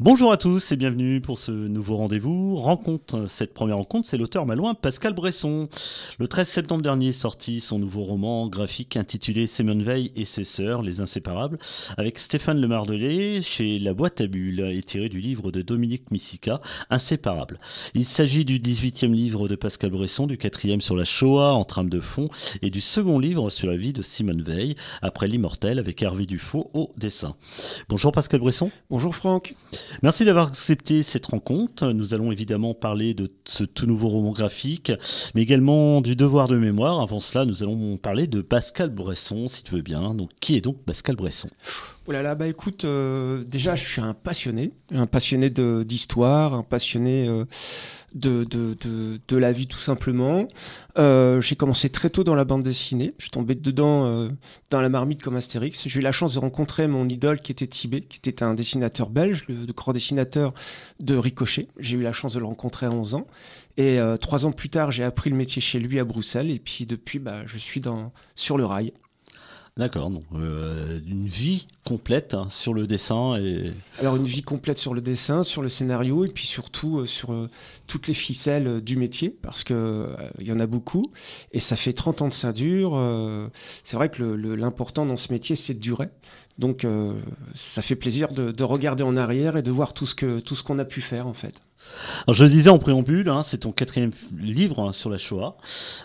Bonjour à tous et bienvenue pour ce nouveau rendez-vous. Rencontre, cette première rencontre, c'est l'auteur malouin Pascal Bresson. Le 13 septembre dernier est sorti son nouveau roman graphique intitulé Simone Veil et ses sœurs, les inséparables, avec Stéphane Lemardelet chez La Boîte à Bulles et tiré du livre de Dominique Missica, Inséparables. Il s'agit du 18e livre de Pascal Bresson, du quatrième sur la Shoah en trame de fond et du second livre sur la vie de Simone Veil après l'immortel avec Hervé Dufaux au dessin. Bonjour Pascal Bresson. Bonjour Franck. Merci d'avoir accepté cette rencontre. Nous allons évidemment parler de ce tout nouveau roman graphique, mais également du devoir de mémoire. Avant cela, nous allons parler de Pascal Bresson, si tu veux bien. Donc, qui est donc Pascal Bresson Oh là là, bah écoute, euh, déjà, je suis un passionné, un passionné d'histoire, un passionné. Euh, de, de, de, de la vie tout simplement. Euh, j'ai commencé très tôt dans la bande dessinée. Je suis tombé dedans euh, dans la marmite comme Astérix. J'ai eu la chance de rencontrer mon idole qui était Tibet, qui était un dessinateur belge, le, grand dessinateur de Ricochet. J'ai eu la chance de le rencontrer à 11 ans. Et euh, trois ans plus tard, j'ai appris le métier chez lui à Bruxelles. Et puis depuis, bah, je suis dans, sur le rail. D'accord, donc euh, une vie complète hein, sur le dessin et alors une vie complète sur le dessin, sur le scénario et puis surtout euh, sur euh, toutes les ficelles du métier parce qu'il il y en a beaucoup et ça fait 30 ans de ça dure. c'est vrai que l'important dans ce métier c'est de durer. Donc ça fait plaisir de, de, regarder en arrière et de voir tout ce que tout ce qu'on a pu faire en fait je le disais en préambule, hein, c'est ton quatrième livre hein, sur la Shoah,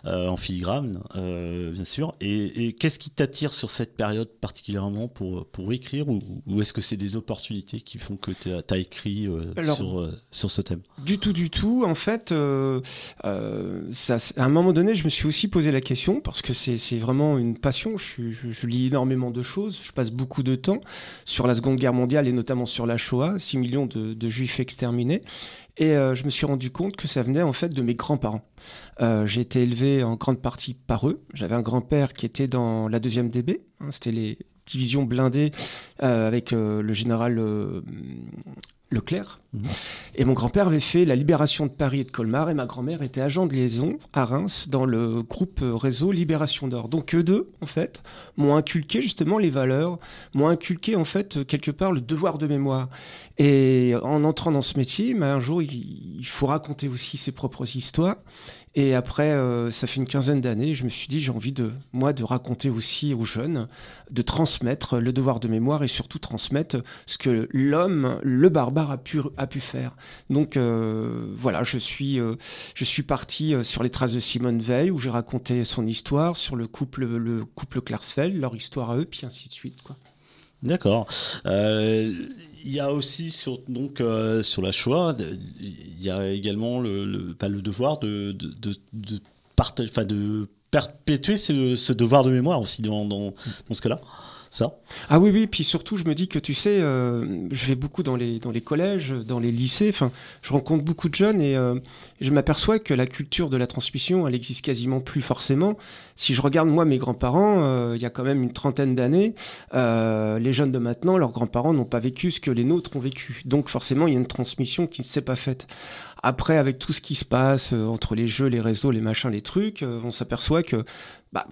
euh, en filigrane, euh, bien sûr. Et, qu'est-ce qui t'attire sur cette période particulièrement pour, pour écrire Ou, est-ce que c'est des opportunités qui font que tu as, écrit euh, sur, sur ce thème Du tout, du tout. En fait, ça, à un moment donné, je me suis aussi posé la question, parce que c'est vraiment une passion. Je, lis énormément de choses, je passe beaucoup de temps sur la Seconde Guerre mondiale et notamment sur la Shoah, 6 millions de, de juifs exterminés. Et euh, je me suis rendu compte que ça venait en fait de mes grands-parents. Euh, j'ai été élevé en grande partie par eux. J'avais un grand-père qui était dans la deuxième DB. Hein, c'était les divisions blindées euh, avec le général Leclerc. Mhm. Et mon grand-père avait fait la libération de Paris et de Colmar, et ma grand-mère était agent de liaison à Reims dans le groupe euh, réseau Libération d'Or. Donc eux deux, en fait, m'ont inculqué justement les valeurs, m'ont inculqué en fait euh, quelque part le devoir de mémoire. Et en entrant dans ce métier, mais ben, un jour, il faut raconter aussi ses propres histoires. Et après, euh, ça fait une quinzaine d'années, je me suis dit, j'ai envie de, moi, de raconter aussi aux jeunes, de transmettre le devoir de mémoire et surtout transmettre ce que l'homme, le barbare, a pu, a pu faire. Donc euh, voilà, je suis, euh, je suis parti sur les traces de Simone Veil, où j'ai raconté son histoire, sur le couple, le couple Klarsfeld, leur histoire à eux, puis ainsi de suite. Quoi. D'accord. Euh, il y a aussi sur, donc, euh, sur la choix, il y a également le, pas le devoir de, de, de, de, de perpétuer ce, ce, devoir de mémoire aussi dans, dans, dans ce cas-là. Ah oui, oui, puis surtout, je me dis que tu sais, euh, je vais beaucoup dans les, dans les collèges, dans les lycées, enfin, je rencontre beaucoup de jeunes euh, et je m'aperçois que la culture de la transmission, elle existe quasiment plus forcément. Si je regarde, moi, mes grands-parents, euh, il y a quand même une trentaine d'années, les jeunes de maintenant, leurs grands-parents n'ont pas vécu ce que les nôtres ont vécu. Donc, forcément, il y a une transmission qui ne s'est pas faite. Après, avec tout ce qui se passe entre les jeux, les réseaux, les machins, les trucs, on s'aperçoit que bah,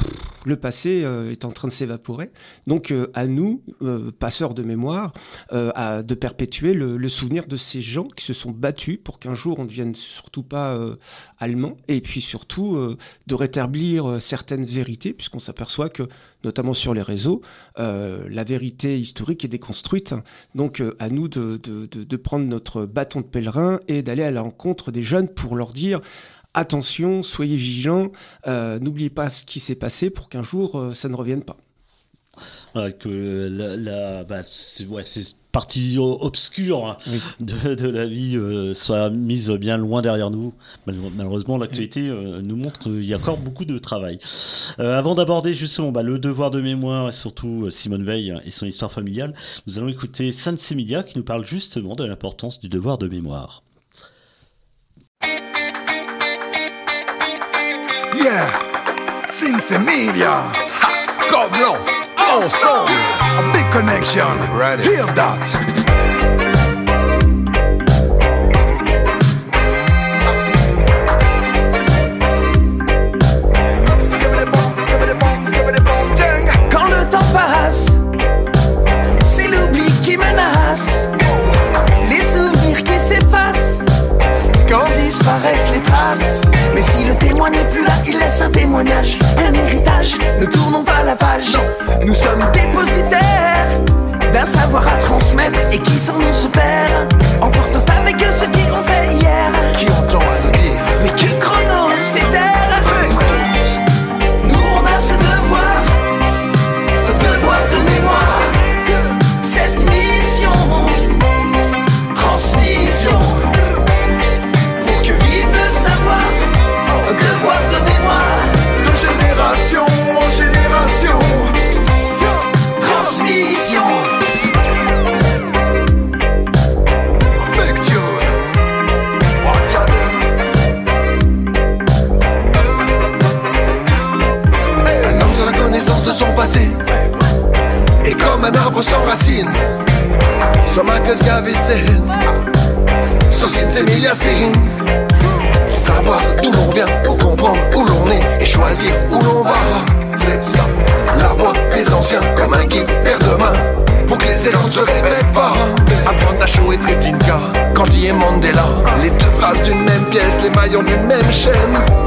le passé euh, est en train de s'évaporer. Donc euh, à nous, euh, passeurs de mémoire, de perpétuer le, souvenir de ces gens qui se sont battus pour qu'un jour on ne devienne surtout pas allemand, et puis surtout de rétablir certaines vérités, puisqu'on s'aperçoit que, notamment sur les réseaux, la vérité historique est déconstruite. Donc à nous de, de prendre notre bâton de pèlerin et d'aller à l'encontre des jeunes pour leur dire attention, soyez vigilants, euh, n'oubliez pas ce qui s'est passé pour qu'un jour euh, ça ne revienne pas. que la, la bah, partie obscure hein, de, la vie euh, soit mise bien loin derrière nous. malheureusement, l'actualité nous montre qu'il y a encore beaucoup de travail. avant d'aborder justement bah, le devoir de mémoire et surtout Simone Veil et son histoire familiale, nous allons écouter sainte sémilia qui nous parle justement de l'importance du devoir de mémoire. Yeah, since Emilia, ha, God love, awesome, a big connection. Right. Hear that.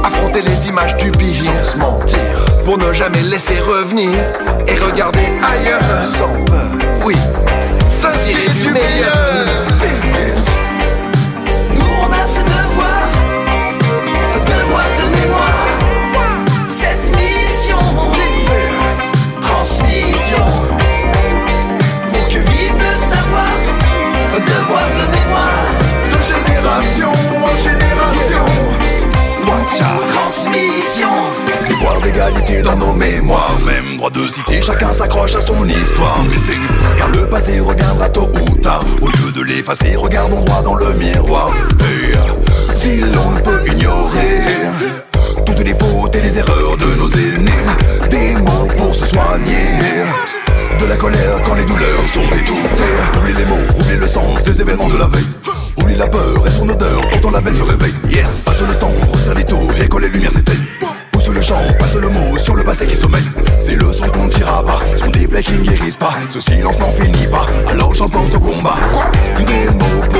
affronter les images du pire sans mentir, pour ne jamais laisser revenir et regarder ailleurs sans peur. Oui, s'inspirer du meilleur. d'égalité dans nos mémoires Même droit de cité, chacun s'accroche à son histoire Mais c'est car le passé reviendra tôt ou tard Au lieu de l'effacer, regardons droit dans le miroir Si l'on peut ignorer toutes les fautes et les erreurs de nos aînés Des mots pour se soigner de la colère quand les douleurs sont détournées Oublie les mots, oublie le sens des événements de la veille Oublie la peur et son odeur, pourtant la belle se réveille Yes, passe le temps, resserre les taux et quand les lumières s'éteignent sous le genre, passe le mot sur le passé qui sommeille. C'est le son qu'on tira pas, son déplay qui ne guérissent pas. Ce silence n'en finit pas, alors j'en pense au combat. Des mots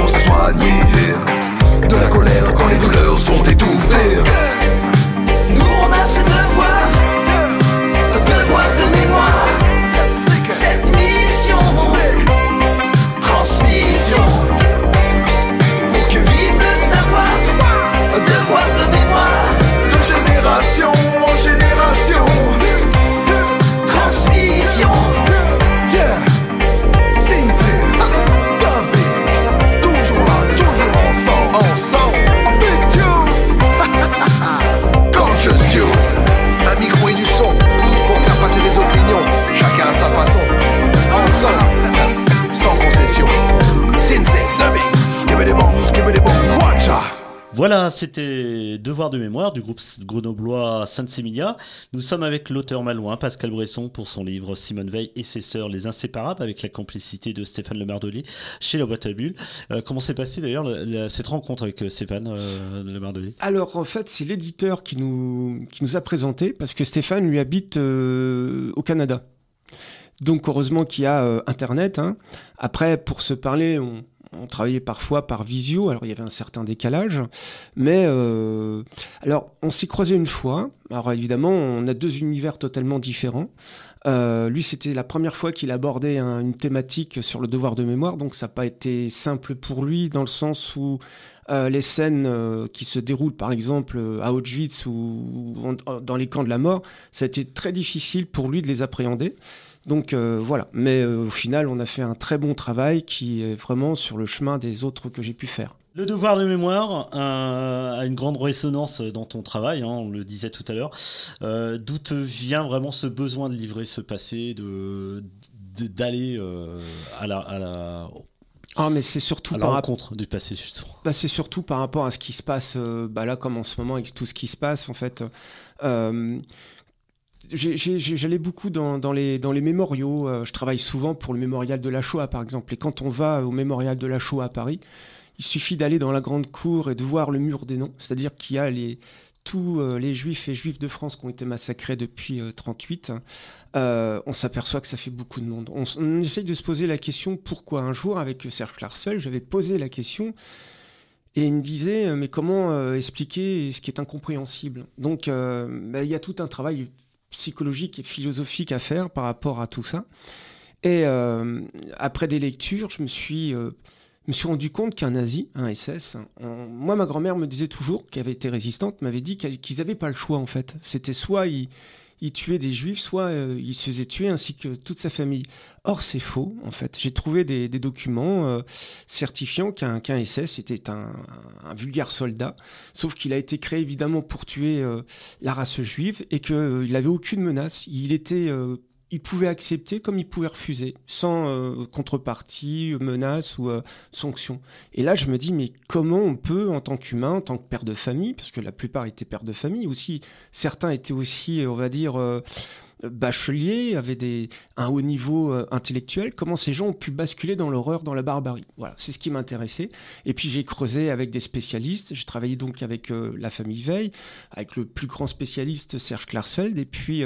Voilà, c'était Devoir de mémoire du groupe grenoblois Saint-Sémilia. Nous sommes avec l'auteur malouin Pascal Bresson pour son livre Simone Veil et ses sœurs, les inséparables, avec la complicité de Stéphane Le chez La Boîte à Bulles. Euh, comment s'est passée d'ailleurs cette rencontre avec euh, Stéphane euh, Lemardoli Alors en fait, c'est l'éditeur qui nous, qui nous a présenté parce que Stéphane lui habite au Canada. Donc heureusement qu'il y a Internet. Hein. Après, pour se parler, on on travaillait parfois par visio, alors il y avait un certain décalage, mais euh, alors on s'est croisé une fois. Alors évidemment, on a deux univers totalement différents. Euh, lui, c'était la première fois qu'il abordait une thématique sur le devoir de mémoire, donc ça n'a pas été simple pour lui dans le sens où euh, les scènes qui se déroulent par exemple à Auschwitz ou, dans les camps de la mort, ça a été très difficile pour lui de les appréhender. Donc euh, voilà, mais euh, au final, on a fait un très bon travail qui est vraiment sur le chemin des autres que j'ai pu faire. Le devoir de mémoire euh, a une grande résonance dans ton travail, hein, on le disait tout à l'heure. D'où te vient vraiment ce besoin de livrer ce passé, d'aller de, d'aller à la, à Ah, mais c'est surtout par du passé justement. Bah, c'est surtout par rapport à ce qui se passe bah, là comme en ce moment avec tout ce qui se passe en fait j'allais beaucoup dans, les, dans les mémoriaux. Euh, je travaille souvent pour le mémorial de la Shoah, par exemple. Et quand on va au mémorial de la Shoah à Paris, il suffit d'aller dans la grande cour et de voir le mur des noms, c'est-à-dire qu'il y a les, tous euh, les juifs et juifs de France qui ont été massacrés depuis 1938, euh, on s'aperçoit que ça fait beaucoup de monde. On, essaye de se poser la question pourquoi un jour, avec Serge Klarsfeld, j'avais posé la question et il me disait mais comment expliquer ce qui est incompréhensible Donc bah, il y a tout un travail psychologique et philosophique à faire par rapport à tout ça. Et euh, après des lectures, je me suis, euh, me suis rendu compte qu'un nazi, un SS, moi ma grand-mère me disait toujours, qu'elle avait été résistante, m'avait dit qu'ils n'avaient pas le choix en fait. C'était soit il tuait des juifs, soit euh, il se faisait tuer ainsi que toute sa famille. Or, c'est faux, en fait. J'ai trouvé des, documents euh, certifiant qu'un SS était un, vulgaire soldat, sauf qu'il a été créé évidemment pour tuer euh, la race juive et qu'il n'avait aucune menace. Il était il pouvait accepter comme il pouvait refuser, sans euh, contrepartie, menace ou euh, sanction. Et là, je me dis, mais comment on peut, en tant qu'humain, en tant que père de famille, parce que la plupart étaient pères de famille, aussi, certains étaient aussi, euh, on va dire, bacheliers, avaient des, un haut niveau intellectuel, comment ces gens ont pu basculer dans l'horreur, dans la barbarie. Voilà, c'est ce qui m'intéressait. Et puis j'ai creusé avec des spécialistes, j'ai travaillé donc avec la famille Veil, avec le plus grand spécialiste Serge Klarsfeld, et puis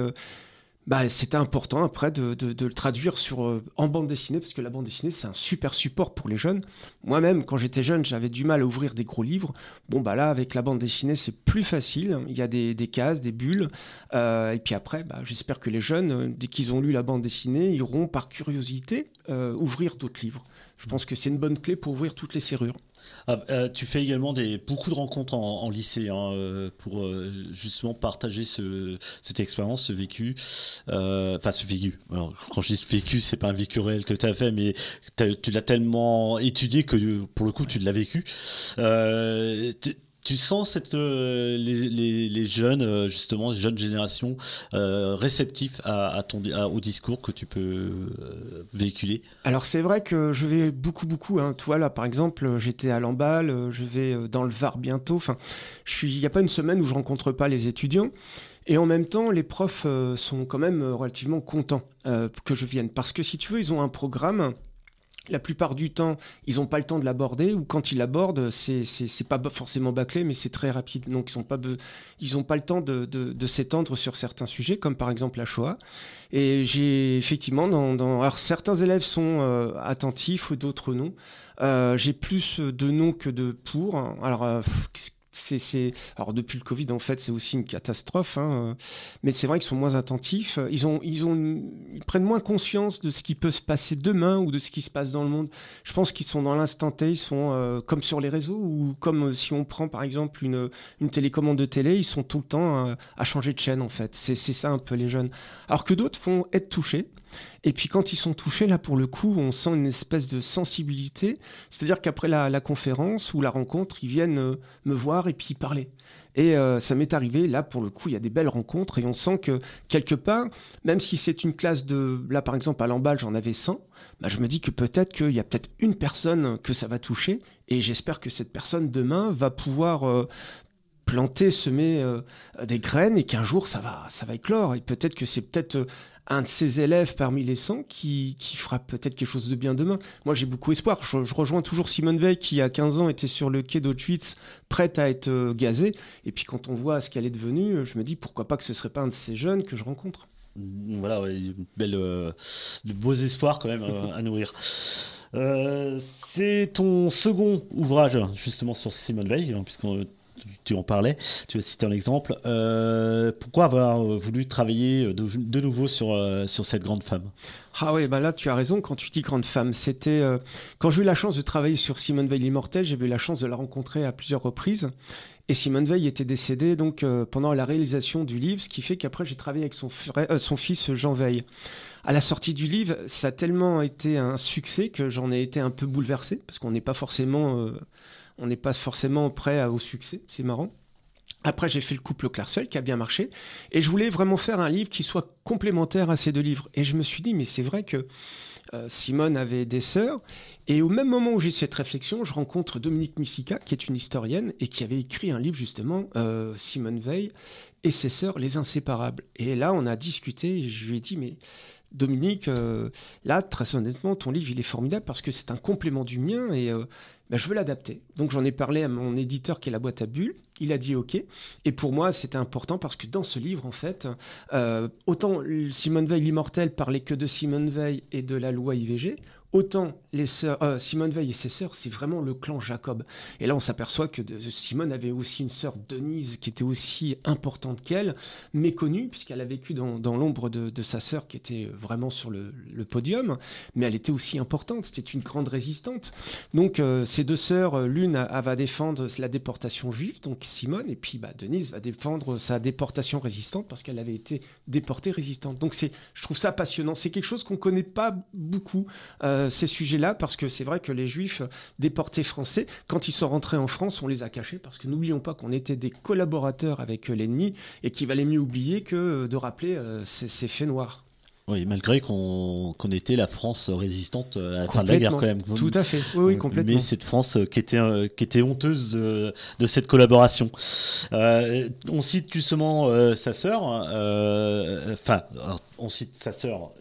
bah, c'était important après de, le traduire sur, euh, en bande dessinée, parce que la bande dessinée, c'est un super support pour les jeunes. Moi-même, quand j'étais jeune, j'avais du mal à ouvrir des gros livres. Bon, bah là, avec la bande dessinée, c'est plus facile. Il y a des, cases, des bulles. Euh, et puis après, bah, j'espère que les jeunes, euh, dès qu'ils ont lu la bande dessinée, iront par curiosité ouvrir d'autres livres. Je pense que c'est une bonne clé pour ouvrir toutes les serrures. Ah, euh, tu fais également des, beaucoup de rencontres en, lycée hein, euh, pour euh, justement partager ce, cette expérience, ce vécu. Enfin, ce vécu. quand je dis vécu, c'est pas un vécu réel que tu as fait, mais tu l'as tellement étudié que pour le coup, tu l'as vécu tu sens cette, euh, les, jeunes, euh, justement, les jeunes générations euh, réceptifs à, au discours que tu peux véhiculer Alors, c'est vrai que je vais beaucoup, beaucoup. Hein. Toi là, par exemple, j'étais à Lamballe, je vais dans le Var bientôt. Enfin, il n'y a pas une semaine où je ne rencontre pas les étudiants. Et en même temps, les profs sont quand même relativement contents que je vienne. Parce que si tu veux, ils ont un programme la plupart du temps, ils n'ont pas le temps de l'aborder, ou quand ils l'abordent, c'est, n'est pas forcément bâclé, mais c'est très rapide. Donc, ils n'ont pas, pas le temps de, s'étendre sur certains sujets, comme par exemple la Shoah. Et j'ai effectivement, dans, alors certains élèves sont euh, attentifs, d'autres non. Euh, j'ai plus de non que de pour. Alors, euh, c'est, alors depuis le Covid en fait c'est aussi une catastrophe, hein. mais c'est vrai qu'ils sont moins attentifs. Ils ont, ils ont, ils prennent moins conscience de ce qui peut se passer demain ou de ce qui se passe dans le monde. Je pense qu'ils sont dans l'instant T, ils sont euh, comme sur les réseaux ou comme euh, si on prend par exemple une, télécommande de télé, ils sont tout le temps euh, à, changer de chaîne en fait. C'est, ça un peu les jeunes. Alors que d'autres font être touchés et puis quand ils sont touchés, là pour le coup, on sent une espèce de sensibilité. C'est-à-dire qu'après la, conférence ou la rencontre, ils viennent euh, me voir et puis parler. Et euh, ça m'est arrivé, là pour le coup, il y a des belles rencontres et on sent que quelque part, même si c'est une classe de, là par exemple à l'emballe j'en avais 100, bah, je me dis que peut-être qu'il y a peut-être une personne que ça va toucher et j'espère que cette personne demain va pouvoir euh, planter, semer des graines et qu'un jour ça va, ça va éclore. Et peut-être que c'est peut-être un de ses élèves parmi les 100 qui, qui fera peut-être quelque chose de bien demain. Moi, j'ai beaucoup espoir. Je, rejoins toujours Simone Veil qui, à 15 ans, était sur le quai d'Auschwitz, prête à être euh, gazée. Et puis, quand on voit ce qu'elle est devenue, je me dis pourquoi pas que ce serait pas un de ces jeunes que je rencontre. Mm, voilà, belle, euh, de beaux espoirs quand même euh, à nourrir. c'est ton second ouvrage justement sur Simone Veil, hein, puisqu'on tu en parlais, tu as cité un exemple. Euh, pourquoi avoir voulu travailler de, nouveau sur, euh, sur cette grande femme Ah oui, bah là tu as raison quand tu dis grande femme. C'était euh, quand j'ai eu la chance de travailler sur Simone Veil Immortel, j'ai eu la chance de la rencontrer à plusieurs reprises. Et Simone Veil était décédée donc pendant la réalisation du livre, ce qui fait qu'après j'ai travaillé avec son, son fils Jean Veil. À la sortie du livre, ça a tellement été un succès que j'en ai été un peu bouleversé parce qu'on n'est pas forcément on n'est pas forcément prêt au succès, c'est marrant. Après, j'ai fait le couple Clarcel qui a bien marché. Et je voulais vraiment faire un livre qui soit complémentaire à ces deux livres. Et je me suis dit, mais c'est vrai que euh, Simone avait des sœurs. Et au même moment où j'ai cette réflexion, je rencontre Dominique Missica, qui est une historienne et qui avait écrit un livre justement, euh, Simone Veil et ses sœurs, Les Inséparables. Et là, on a discuté et je lui ai dit, mais Dominique, euh, là, très honnêtement, ton livre, il est formidable parce que c'est un complément du mien. Et bah, je veux l'adapter. Donc j'en ai parlé à mon éditeur qui est la boîte à bulles. Il a dit OK. Et pour moi, c'était important parce que dans ce livre, en fait, euh, autant Simone Veil l'immortel parlait que de Simone Veil et de la loi IVG, Autant les sœurs, euh, Simone Veil et ses sœurs, c'est vraiment le clan Jacob. Et là, on s'aperçoit que Simone avait aussi une sœur Denise qui était aussi importante qu'elle, méconnue, puisqu'elle a vécu dans, l'ombre de, sa sœur qui était vraiment sur le, podium, mais elle était aussi importante, c'était une grande résistante. Donc, euh, ces deux sœurs, euh, l'une va défendre la déportation juive, donc Simone, et puis bah, Denise va défendre sa déportation résistante parce qu'elle avait été déportée résistante. Donc, je trouve ça passionnant. C'est quelque chose qu'on ne connaît pas beaucoup. Euh, ces sujets-là parce que c'est vrai que les juifs déportés français, quand ils sont rentrés en France, on les a cachés parce que n'oublions pas qu'on était des collaborateurs avec euh, l'ennemi et qu'il valait mieux oublier que euh, de rappeler ces, faits noirs. Oui, malgré qu'on était la France résistante à la fin de la guerre quand même. Tout à fait, oui, complètement. Mais cette France qui était, qui était honteuse de, de cette collaboration. on cite justement sa sœur, hein, enfin, on cite sa sœur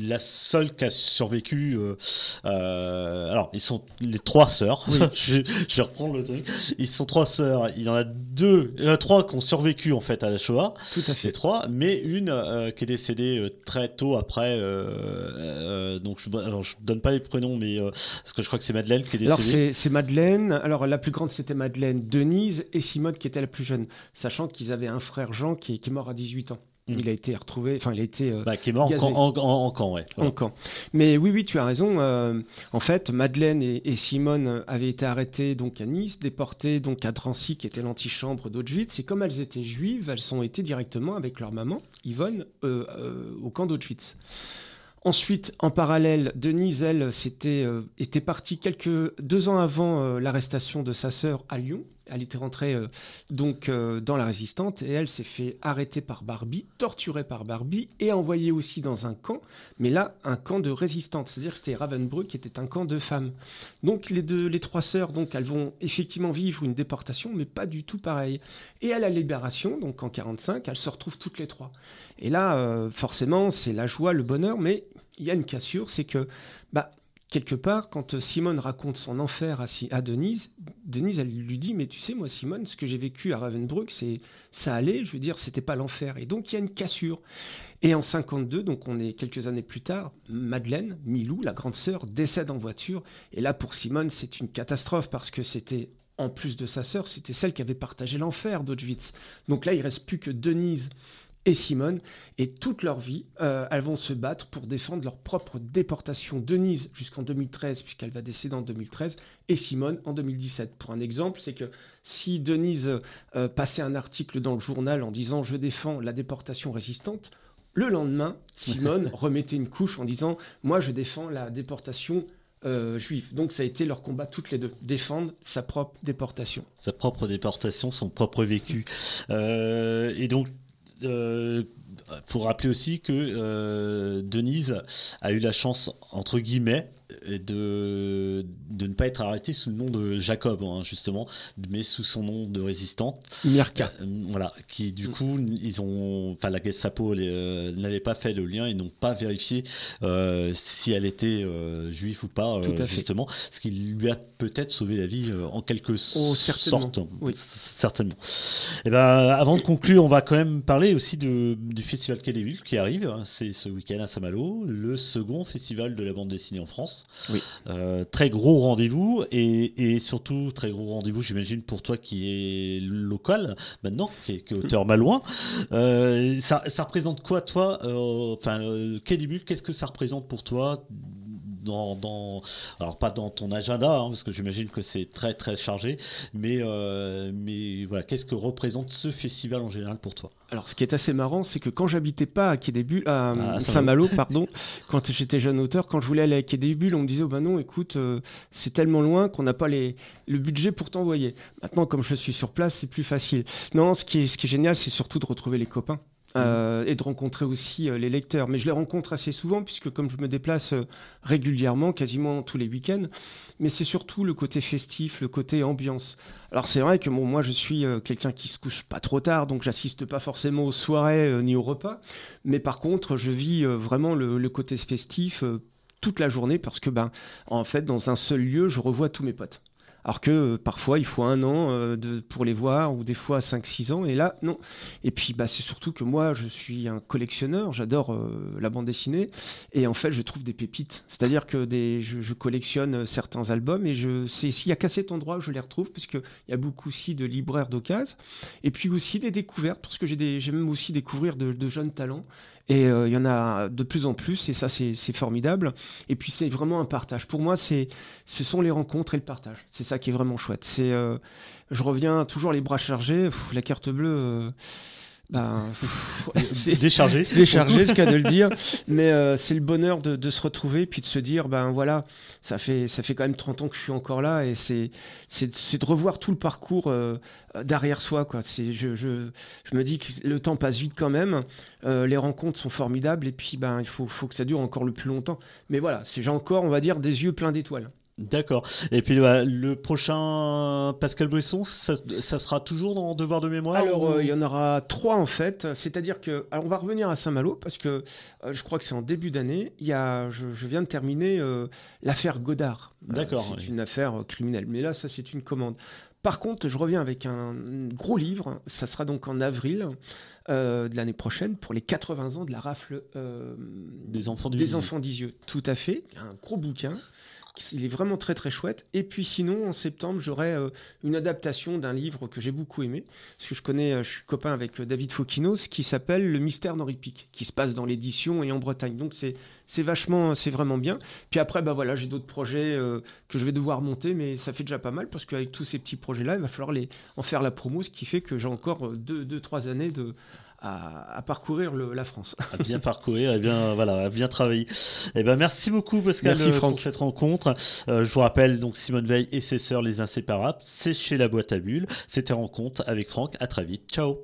la seule qui a survécu. Euh, euh, alors, ils sont les trois sœurs. je, vais reprendre le truc. Ils sont trois sœurs. Il y en a deux, trois qui ont survécu en fait à la Shoah. Tout à Les trois, mais une euh, qui est décédée très tôt après. donc, je, ne donne pas les prénoms, mais parce que je crois que c'est Madeleine qui est décédée. Alors, c'est Madeleine. Alors, la plus grande c'était Madeleine, Denise et Simone qui était la plus jeune, sachant qu'ils avaient un frère Jean qui, qui est mort à 18 ans. Mm. Il a été retrouvé, enfin, il a été. en, camp, en, en, camp, Mais oui, oui, tu as raison. Euh, en fait, Madeleine et, Simone avaient été arrêtées donc à Nice, déportées donc à Drancy, qui était l'antichambre d'Auschwitz. Et comme elles étaient juives, elles ont été directement avec leur maman, Yvonne, euh, euh, au camp d'Auschwitz. Ensuite, en parallèle, Denise, elle, était, partie quelques deux ans avant l'arrestation de sa sœur à Lyon elle était rentrée euh, donc euh, dans la résistante et elle s'est fait arrêter par Barbie, torturée par Barbie et envoyée aussi dans un camp, mais là un camp de résistante, c'est-à-dire que c'était Ravenbrück qui était un camp de femmes. Donc les les trois sœurs, donc elles vont effectivement vivre une déportation, mais pas du tout pareil. Et à la libération, donc en 45, elles se retrouvent toutes les trois. Et là, euh, forcément, c'est la joie, le bonheur, mais il y a une cassure, c'est que bah quelque part, quand euh, Simone raconte son enfer à, Denise, Denise, elle lui dit, mais tu sais, moi, Simone, ce que j'ai vécu à Ravenbrook, c'est ça allait, je veux dire, c'était pas l'enfer. Et donc, il y a une cassure. Et en 52, donc on est quelques années plus tard, Madeleine, Milou, la grande sœur, décède en voiture. Et là, pour Simone, c'est une catastrophe parce que c'était en plus de sa sœur, c'était celle qui avait partagé l'enfer d'Auschwitz. Donc là, il reste plus que Denise et Simone. Et toute leur vie, euh, elles vont se battre pour défendre leur propre déportation. Denise jusqu'en 2013, puisqu'elle va décéder en 2013, et Simone en 2017. Pour un exemple, c'est que si Denise euh, passait un article dans le journal en disant Je défends la déportation résistante, le lendemain, Simone remettait une couche en disant Moi, je défends la déportation euh, juive. Donc, ça a été leur combat toutes les deux défendre sa propre déportation. Sa propre déportation, son propre vécu. et donc, il euh, faut rappeler aussi que euh, Denise a eu la chance, entre guillemets, de, de ne pas être arrêté sous le nom de Jacob, hein, justement, mais sous son nom de résistante Mirka. Euh, voilà, qui du mm. coup, ils ont, enfin, la Gestapo euh, n'avait pas fait le lien, ils n'ont pas vérifié euh, si elle était juive ou pas, justement, ce qui lui a peut-être sauvé la vie en quelque oh, sorte. Oui. Certainement. Et eh ben, avant de conclure, on va quand même parler aussi de, du festival Quai qui arrive, hein. c'est ce week-end à Saint-Malo, le second festival de la bande dessinée en France. Oui. Euh, très gros rendez-vous et, surtout très gros rendez-vous, j'imagine, pour toi qui es local maintenant, qui est, auteur malouin. Euh, ça, représente quoi, toi euh, Enfin, euh, qu'est-ce que ça représente pour toi dans, alors pas dans ton agenda, hein, parce que j'imagine que c'est très très chargé, mais, euh, mais voilà, qu'est-ce que représente ce festival en général pour toi Alors ce qui est assez marrant, c'est que quand j'habitais pas à à ah, euh, Saint-Malo, pardon, quand j'étais jeune auteur, quand je voulais aller à début on me disait, oh ben non, écoute, euh, c'est tellement loin qu'on n'a pas les, le budget pour t'envoyer. Maintenant, comme je suis sur place, c'est plus facile. Non, ce qui est, ce qui est génial, c'est surtout de retrouver les copains. Mhm. Euh, et de rencontrer aussi euh, les lecteurs. Mais je les rencontre assez souvent, puisque comme je me déplace euh, régulièrement, quasiment tous les week-ends, mais c'est surtout le côté festif, le côté ambiance. Alors c'est vrai que bon, moi je suis quelqu'un qui se couche pas trop tard, donc j'assiste pas forcément aux soirées ni aux repas, mais par contre je vis vraiment le, le, côté festif toute la journée, parce que ben, en fait dans un seul lieu, je revois tous mes potes alors que euh, parfois il faut un an euh, pour les voir, ou des fois 5-6 ans, et là, non. Et puis bah, c'est surtout que moi, je suis un collectionneur, j'adore euh, la bande dessinée, et en fait, je trouve des pépites. C'est-à-dire que des, je, collectionne certains albums, et je s'il y a qu'à cet endroit, je les retrouve, parce qu'il y a beaucoup aussi de libraires d'occasion, et puis aussi des découvertes, parce que j'ai même aussi découvrir de jeunes talents. Et euh, il y en a de plus en plus, et ça, c'est formidable. Et puis, c'est vraiment un partage. Pour moi, ce sont les rencontres et le partage. C'est ça qui est vraiment chouette. C'est euh, je reviens toujours les bras chargés. la carte bleue euh, ben, c'est déchargé. ce cas de le dire. Mais euh, c'est le bonheur de, se retrouver, puis de se dire, ben voilà, ça fait, ça fait quand même 30 ans que je suis encore là, et c'est, c'est, de revoir tout le parcours euh, derrière soi. Quoi. C'est, je, je, je, me dis que le temps passe vite quand même, euh, les rencontres sont formidables, et puis ben, il faut, faut que ça dure encore le plus longtemps. Mais voilà, j'ai encore, on va dire, des yeux pleins d'étoiles. D'accord. Et puis bah, le prochain Pascal Bresson, ça, sera toujours dans Devoir de mémoire Alors euh, il y en aura trois en fait. C'est-à-dire que on va revenir à Saint-Malo parce que euh, je crois que c'est en début d'année. Il y a, je, viens de terminer euh, l'affaire Godard. D'accord. c'est une affaire criminelle, mais là ça c'est une commande. Par contre, je reviens avec un gros livre. Ça sera donc en avril. Euh, de l'année prochaine pour les 80 ans de la rafle euh, des enfants des enfants d'Isieux. Tout à fait, un gros bouquin. Il est vraiment très très chouette. Et puis sinon, en septembre, j'aurai euh, une adaptation d'un livre que j'ai beaucoup aimé, parce que je connais, je suis copain avec David Fauquinos, qui s'appelle Le mystère d'Henri Pic, qui se passe dans l'édition et en Bretagne. Donc c'est vachement, c'est vraiment bien. Puis après, bah voilà, j'ai d'autres projets que je vais devoir monter, mais ça fait déjà pas mal parce qu'avec tous ces petits projets-là, il va falloir les en faire la promo, ce qui fait que j'ai encore deux, deux trois années de à, parcourir la France. à bien parcourir et bien voilà, à bien travailler. Et eh ben merci beaucoup Pascal euh, pour cette rencontre. Euh, je vous rappelle donc Simone Veil et ses sœurs les inséparables, c'est chez la boîte à bulles. C'était rencontre avec Franck. À très vite. Ciao.